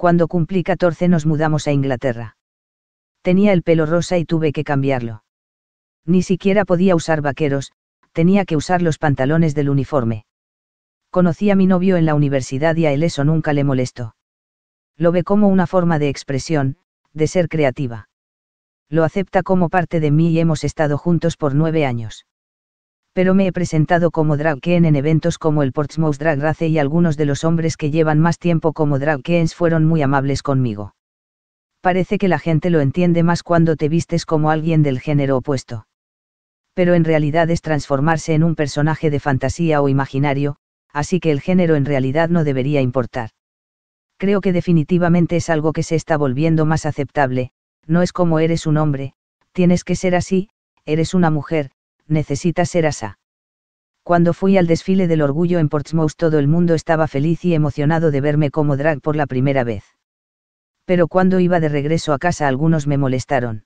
Cuando cumplí 14 nos mudamos a Inglaterra. Tenía el pelo rosa y tuve que cambiarlo. Ni siquiera podía usar vaqueros, tenía que usar los pantalones del uniforme. Conocí a mi novio en la universidad y a él eso nunca le molestó. Lo ve como una forma de expresión, de ser creativa. Lo acepta como parte de mí y hemos estado juntos por nueve años pero me he presentado como drag queen en eventos como el Portsmouth Drag Race y algunos de los hombres que llevan más tiempo como drag queens fueron muy amables conmigo. Parece que la gente lo entiende más cuando te vistes como alguien del género opuesto. Pero en realidad es transformarse en un personaje de fantasía o imaginario, así que el género en realidad no debería importar. Creo que definitivamente es algo que se está volviendo más aceptable, no es como eres un hombre, tienes que ser así, eres una mujer, necesita ser asa. Cuando fui al desfile del orgullo en Portsmouth todo el mundo estaba feliz y emocionado de verme como drag por la primera vez. Pero cuando iba de regreso a casa algunos me molestaron.